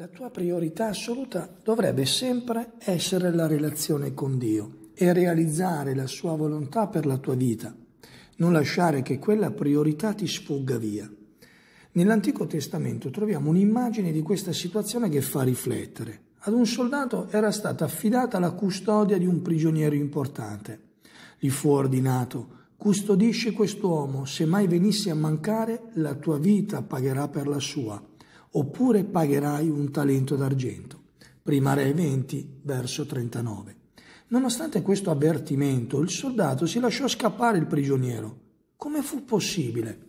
La tua priorità assoluta dovrebbe sempre essere la relazione con Dio e realizzare la sua volontà per la tua vita. Non lasciare che quella priorità ti sfugga via. Nell'Antico Testamento troviamo un'immagine di questa situazione che fa riflettere. Ad un soldato era stata affidata la custodia di un prigioniero importante. Gli fu ordinato Custodisci quest'uomo, se mai venisse a mancare, la tua vita pagherà per la sua oppure pagherai un talento d'argento. Prima Re 20, verso 39. Nonostante questo avvertimento, il soldato si lasciò scappare il prigioniero. Come fu possibile?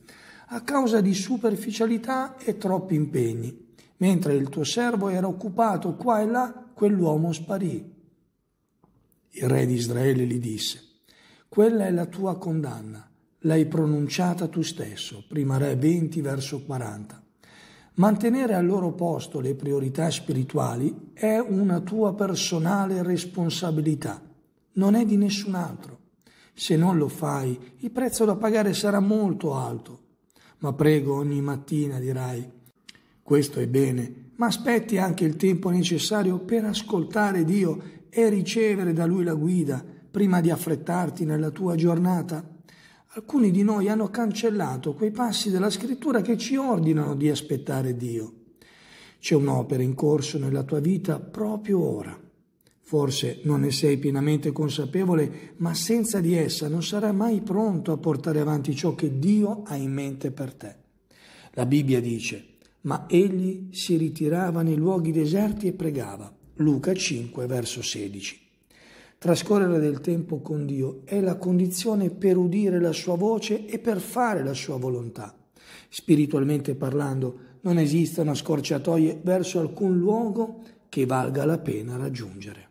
A causa di superficialità e troppi impegni. Mentre il tuo servo era occupato qua e là, quell'uomo sparì. Il re di Israele gli disse, quella è la tua condanna, l'hai pronunciata tu stesso, prima re 20 verso 40. Mantenere al loro posto le priorità spirituali è una tua personale responsabilità, non è di nessun altro. Se non lo fai, il prezzo da pagare sarà molto alto. Ma prego ogni mattina, dirai. Questo è bene, ma aspetti anche il tempo necessario per ascoltare Dio e ricevere da Lui la guida prima di affrettarti nella tua giornata alcuni di noi hanno cancellato quei passi della scrittura che ci ordinano di aspettare Dio. C'è un'opera in corso nella tua vita proprio ora. Forse non ne sei pienamente consapevole, ma senza di essa non sarai mai pronto a portare avanti ciò che Dio ha in mente per te. La Bibbia dice, ma egli si ritirava nei luoghi deserti e pregava. Luca 5, verso 16. Trascorrere del tempo con Dio è la condizione per udire la sua voce e per fare la sua volontà. Spiritualmente parlando, non esistono scorciatoie verso alcun luogo che valga la pena raggiungere.